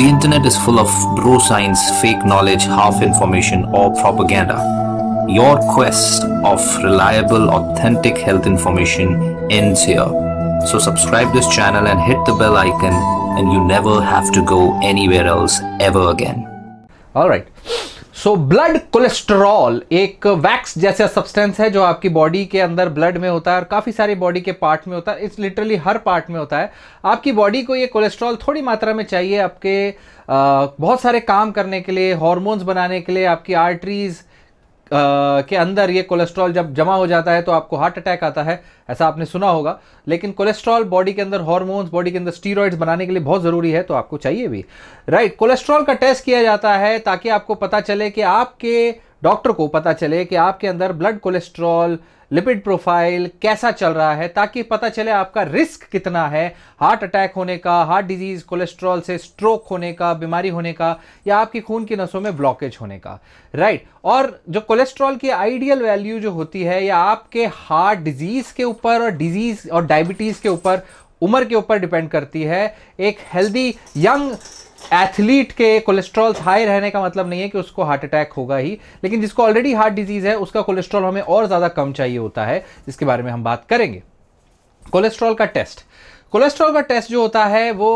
The internet is full of bro science, fake knowledge, half information, or propaganda. Your quest of reliable, authentic health information ends here. So subscribe this channel and hit the bell icon and you never have to go anywhere else ever again. All right. So blood cholesterol एक wax जैसा substance है जो आपकी body के अंदर blood में होता है और काफ़ी सारे बॉडी के पार्ट में होता है इट्स लिटरली हर पार्ट में होता है आपकी बॉडी को ये कोलेस्ट्रॉल थोड़ी मात्रा में चाहिए आपके आ, बहुत सारे काम करने के लिए हॉर्मोन्स बनाने के लिए आपकी आर्टरीज़ के अंदर ये कोलेस्ट्रॉल जब जमा हो जाता है तो आपको हार्ट अटैक आता है ऐसा आपने सुना होगा लेकिन कोलेस्ट्रॉल बॉडी के अंदर हार्मोन्स बॉडी के अंदर स्टीरॉइड्स बनाने के लिए बहुत ज़रूरी है तो आपको चाहिए भी राइट कोलेस्ट्रॉल का टेस्ट किया जाता है ताकि आपको पता चले कि आपके डॉक्टर को पता चले कि आपके अंदर ब्लड कोलेस्ट्रॉल लिपिड प्रोफाइल कैसा चल रहा है ताकि पता चले आपका रिस्क कितना है हार्ट अटैक होने का हार्ट डिजीज कोलेस्ट्रॉल से स्ट्रोक होने का बीमारी होने का या आपकी खून की नसों में ब्लॉकेज होने का राइट और जो कोलेस्ट्रॉल की आइडियल वैल्यू जो होती है या आपके हार्ट डिजीज के ऊपर और डिजीज और डायबिटीज के ऊपर उम्र के ऊपर डिपेंड करती है एक हेल्दी यंग एथलीट के कोलेस्ट्रॉल हाई रहने का मतलब नहीं है कि उसको हार्ट अटैक होगा ही लेकिन जिसको ऑलरेडी हार्ट डिजीज़ है उसका कोलेस्ट्रॉल हमें और ज़्यादा कम चाहिए होता है जिसके बारे में हम बात करेंगे कोलेस्ट्रॉल का टेस्ट कोलेस्ट्रॉल का टेस्ट जो होता है वो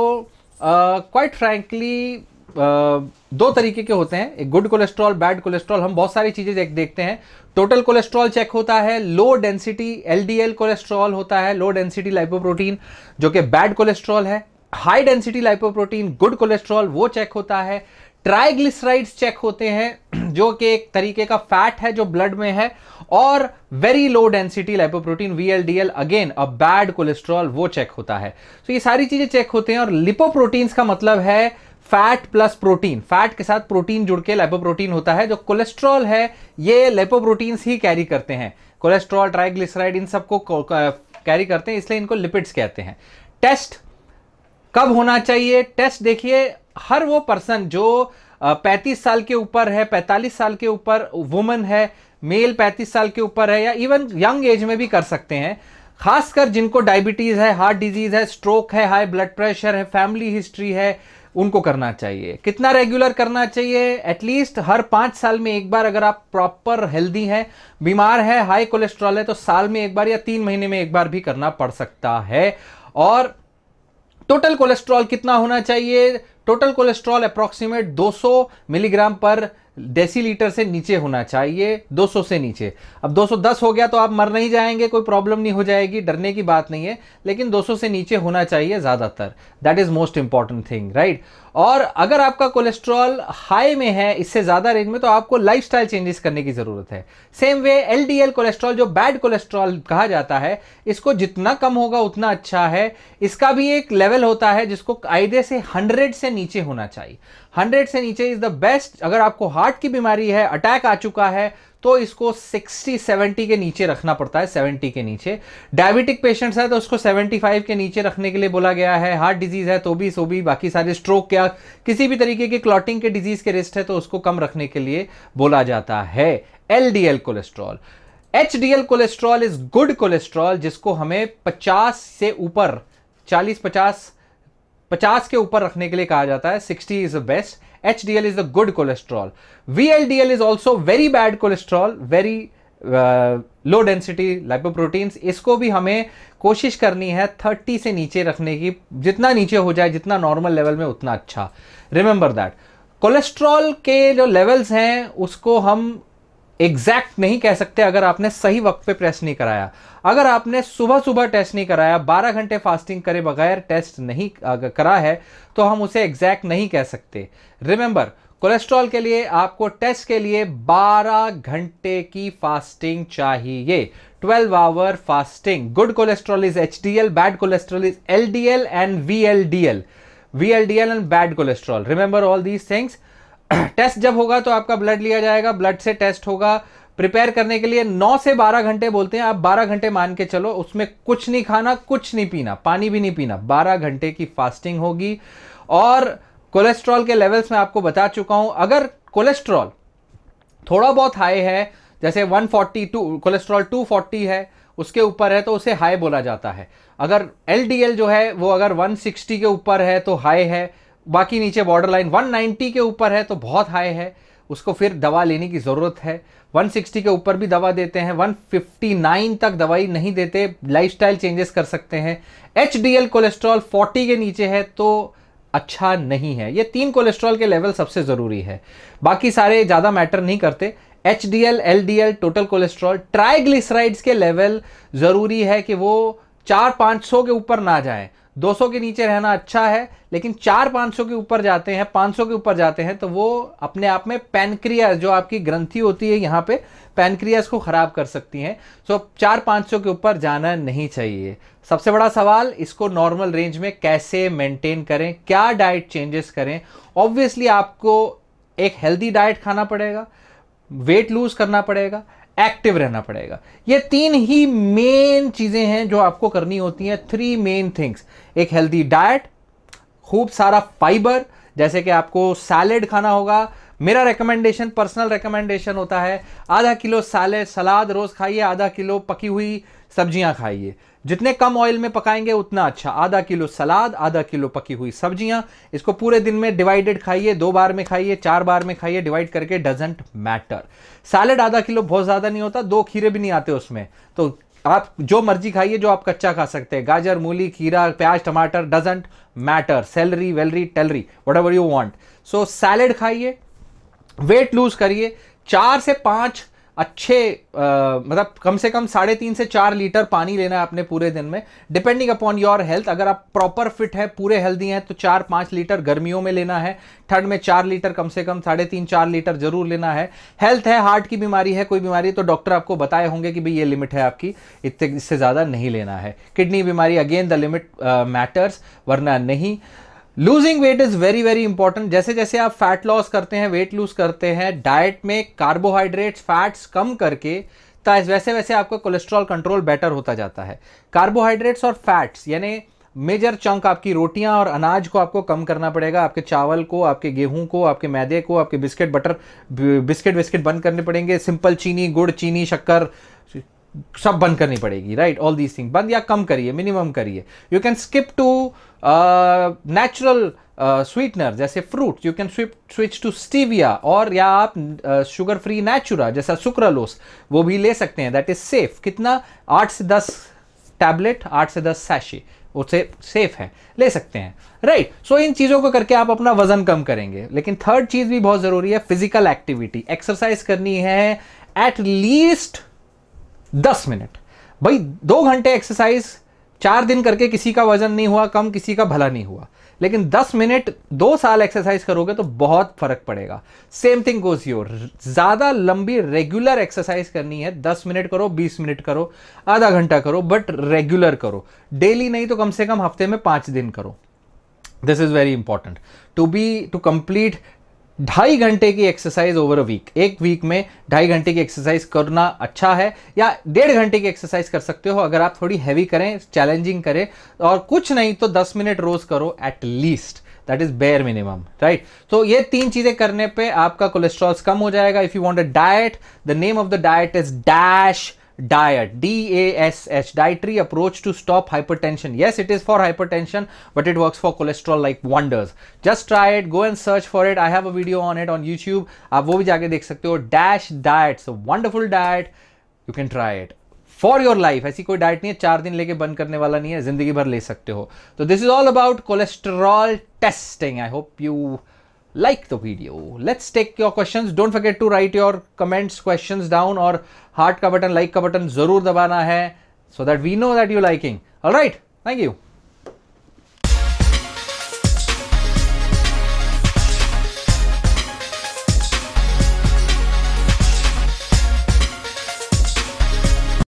क्वाइट फ्रैंकली Uh, दो तरीके के होते हैं एक गुड कोलेस्ट्रॉल बैड कोलेस्ट्रॉल हम बहुत सारी चीज़ें देख, देखते हैं टोटल कोलेस्ट्रॉल चेक होता है लो डेंसिटी एलडीएल कोलेस्ट्रॉल होता है लो डेंसिटी लाइपोप्रोटीन जो कि बैड कोलेस्ट्रॉल है high density lipoprotein good cholesterol वो चेक होता है ट्राइग्लिसराइड्स चेक होते हैं जो कि एक तरीके का फैट है जो ब्लड में है और very low density lipoprotein VLDL again a bad cholesterol वो चेक होता है तो ये सारी चीजें चेक होते हैं और लिपोप्रोटीन्स का मतलब है फैट प्लस प्रोटीन फैट के साथ प्रोटीन जुड़ के लाइपोप्रोटीन होता है जो कोलेस्ट्रॉल है ये लेपोप्रोटीन्स ही कैरी करते हैं कोलेस्ट्रॉल ट्राइग्लिसराइड इन सबको कैरी करते हैं इसलिए इनको लिपिड्स कहते हैं टेस्ट कब होना चाहिए टेस्ट देखिए हर वो पर्सन जो 35 साल के ऊपर है 45 साल के ऊपर वुमन है मेल 35 साल के ऊपर है या इवन यंग एज में भी कर सकते हैं खासकर जिनको डायबिटीज़ है हार्ट डिजीज़ है स्ट्रोक है हाई ब्लड प्रेशर है फैमिली हिस्ट्री है उनको करना चाहिए कितना रेगुलर करना चाहिए एटलीस्ट हर पाँच साल में एक बार अगर आप प्रॉपर हेल्दी हैं बीमार है हाई कोलेस्ट्रॉल है तो साल में एक बार या तीन महीने में एक बार भी करना पड़ सकता है और टोटल कोलेस्ट्रॉल कितना होना चाहिए total cholesterol approximate 200 milligram per decilitre से नीचे होना चाहिए 200 से नीचे अब 210 हो गया तो आप मर नहीं जाएंगे कोई प्रॉब्लम नहीं हो जाएगी डरने की बात नहीं है लेकिन 200 से नीचे होना चाहिए ज़्यादातर that is most important thing right और अगर आपका कोलेस्ट्रॉल हाई में है इससे ज़्यादा रेंज में तो आपको लाइफस्टाइल चेंजेस करने की ज़रूरत है सेम वे एलडीएल कोलेस्ट्रॉल जो बैड कोलेस्ट्रॉल कहा जाता है इसको जितना कम होगा उतना अच्छा है इसका भी एक लेवल होता है जिसको कायदे से हंड्रेड से नीचे होना चाहिए हंड्रेड से नीचे इज़ द बेस्ट अगर आपको हार्ट की बीमारी है अटैक आ चुका है तो इसको 60 70 के नीचे रखना पड़ता है 70 के नीचे डायबिटिक पेशेंट्स है तो उसको 75 के नीचे रखने के लिए बोला गया है हार्ट डिजीज़ है तो भी सो भी बाकी सारे स्ट्रोक या किसी भी तरीके के क्लॉटिंग के डिजीज़ के रिस्ट है तो उसको कम रखने के लिए बोला जाता है L D L cholesterol H cholesterol is good cholesterol जिसको हमें पचास से ऊपर चालीस पचास 50 के ऊपर रखने के लिए कहा जाता है 60 is the best H D L is the good cholesterol V L D L is also very bad cholesterol very low density lipoproteins इसको भी हमें कोशिश करनी है 30 से नीचे रखने की जितना नीचे हो जाए जितना नॉर्मल लेवल में उतना अच्छा रिमेंबर दैट कोलेस्ट्रॉल के जो लेवल्स हैं उसको हम एग्जैक्ट नहीं कह सकते अगर आपने सही वक्त पे प्रेस नहीं कराया अगर आपने सुबह सुबह टेस्ट नहीं कराया 12 घंटे फास्टिंग करे बगैर टेस्ट नहीं करा है तो हम उसे एग्जैक्ट नहीं कह सकते रिमेंबर कोलेस्ट्रॉल के लिए आपको टेस्ट के लिए 12 घंटे की फास्टिंग चाहिए 12 hour fasting good cholesterol is H bad cholesterol is L and V L and bad cholesterol remember all these things test जब होगा तो आपका ब्लड लिया जाएगा ब्लड से टेस्ट होगा प्रिपेयर करने के लिए 9 से 12 घंटे बोलते हैं आप 12 घंटे मान के चलो उसमें कुछ नहीं खाना कुछ नहीं पीना पानी भी नहीं पीना 12 घंटे की फास्टिंग होगी और कोलेस्ट्रॉल के लेवल्स मैं आपको बता चुका हूं अगर कोलेस्ट्रॉल थोड़ा बहुत हाई है जैसे 140 टू कोलेस्ट्रॉल टू है उसके ऊपर है तो उसे हाई बोला जाता है अगर एल जो है वो अगर वन के ऊपर है तो हाई है बाकी नीचे बॉर्डर लाइन वन के ऊपर है तो बहुत हाई है उसको फिर दवा लेने की ज़रूरत है 160 के ऊपर भी दवा देते हैं 159 तक दवाई नहीं देते लाइफस्टाइल चेंजेस कर सकते हैं एच कोलेस्ट्रॉल फोर्टी के नीचे है तो अच्छा नहीं है ये तीन कोलेस्ट्रॉल के लेवल सबसे ज़रूरी है बाकी सारे ज़्यादा मैटर नहीं करते H D L L D L total cholesterol triglycerides के लेवल ज़रूरी है कि वो चार पाँच सौ के ऊपर ना जाए 200 के नीचे रहना अच्छा है लेकिन चार सौ के ऊपर जाते हैं सौ के ऊपर जाते हैं तो वो अपने आप में पैनक्रियाज जो आपकी ग्रंथि होती है यहाँ पे पैनक्रियाज को ख़राब कर सकती हैं सो चार चार सौ के ऊपर जाना नहीं चाहिए सबसे बड़ा सवाल इसको नॉर्मल रेंज में कैसे मेंटेन करें क्या डाइट चेंजेस करें ऑब्वियसली आपको एक हेल्दी डाइट खाना पड़ेगा वेट लूज़ करना पड़ेगा एक्टिव रहना पड़ेगा ये तीन ही मेन चीज़ें हैं जो आपको करनी होती हैं थ्री मेन थिंग्स एक हेल्दी डाइट खूब सारा फाइबर जैसे कि आपको सैलेड खाना होगा मेरा रिकमेंडेशन पर्सनल रिकमेंडेशन होता है आधा किलो साले सलाद रोज़ खाइए आधा किलो पकी हुई सब्जियां खाइए जितने कम ऑयल में पकाएंगे उतना अच्छा आधा किलो सलाद आधा किलो पकी हुई सब्जियां इसको पूरे दिन में डिवाइडेड खाइए दो बार में खाइए चार बार में खाइए डिवाइड करके डजेंट मैटर सैलेड आधा किलो बहुत ज़्यादा नहीं होता दो खीरे भी नहीं आते उसमें तो आप जो मर्जी खाइए जो आप कच्चा खा सकते हैं गाजर मूली खीरा प्याज टमाटर डजेंट मैटर सैलरी वेलरी टेलरी whatever you want so salad खाइए वेट लूज करिए चार से पाँच अच्छे आ, मतलब कम से कम साढ़े तीन से चार लीटर पानी लेना है अपने पूरे दिन में डिपेंडिंग अपॉन योर हेल्थ अगर आप प्रॉपर फिट है पूरे हेल्दी हैं तो चार पाँच लीटर गर्मियों में लेना है ठंड में चार लीटर कम से कम साढ़े तीन चार लीटर जरूर लेना है हेल्थ है हार्ट की बीमारी है कोई बीमारी तो डॉक्टर आपको बताए होंगे कि भाई ये लिमिट है आपकी इतने इससे ज़्यादा नहीं लेना है किडनी बीमारी अगेन द लिमिट मैटर्स वरना नहीं losing weight is very very important जैसे जैसे आप फैट लॉस करते हैं वेट लूज करते हैं डाइट में कार्बोहाइड्रेट्स फैट्स कम करके ताज वैसे वैसे आपका कोलेस्ट्रॉल कंट्रोल बेटर होता जाता है कार्बोहाइड्रेट्स और फैट्स यानी मेजर चंक आपकी रोटियां और अनाज को आपको कम करना पड़ेगा आपके चावल को आपके गेहूं को आपके मैदे को आपके बिस्किट बटर बिस्किट बिस्किट बंद करने पड़ेंगे सिंपल चीनी गुड़ चीनी शक्कर सब बंद करनी पड़ेगी राइट ऑल दीज थिंग बंद या कम करिए मिनिमम करिए you can skip to natural sweetener जैसे fruit you can switch to stevia और या आप शुगर फ्री नेचुरा जैसा सुक्रलोस वो भी ले सकते हैं दैट इज सेफ कितना आठ से दस टैबलेट आठ से दस सैशी उससे सेफ है ले सकते हैं राइट right. सो so, इन चीज़ों को करके आप अपना वजन कम करेंगे लेकिन थर्ड चीज़ भी बहुत ज़रूरी है फिजिकल एक्टिविटी एक्सरसाइज करनी है एट लीस्ट दस मिनट भाई दो घंटे एक्सरसाइज चार दिन करके किसी का वजन नहीं हुआ कम किसी का भला नहीं हुआ लेकिन दस मिनट दो साल एक्सरसाइज करोगे तो बहुत फर्क पड़ेगा सेम थिंग गोज योर ज़्यादा लंबी रेगुलर एक्सरसाइज करनी है दस मिनट करो बीस मिनट करो आधा घंटा करो बट रेगुलर करो डेली नहीं तो कम से कम हफ्ते में पांच दिन करो this is very important to be to complete ढाई घंटे की एक्सरसाइज ओवर अ वीक एक वीक में ढाई घंटे की एक्सरसाइज करना अच्छा है या डेढ़ घंटे की एक्सरसाइज कर सकते हो अगर आप थोड़ी हैवी करें चैलेंजिंग करें और कुछ नहीं तो दस मिनट रोज करो at least that is bare minimum right तो ये तीन चीजें करने पे आपका कोलेस्ट्रॉल्स कम हो जाएगा if you want a diet the name of the diet is DASH diet d-a-s-h dietary approach to stop hypertension yes it is for hypertension but it works for cholesterol like wonders just try it go and search for it i have a video on it on youtube aap dash diet so wonderful diet you can try it for your life ऐसी कोई diet नहीं है चार दिन लेके बंद करने वाला नहीं है जिंदगी भर ले सकते हो तो this is all about cholesterol testing I hope you like the video. Let's take your questions. Don't forget to write your comments, questions down Or heart का button, like का button जरूर dabana hai so that we know that you liking. All right. Thank you.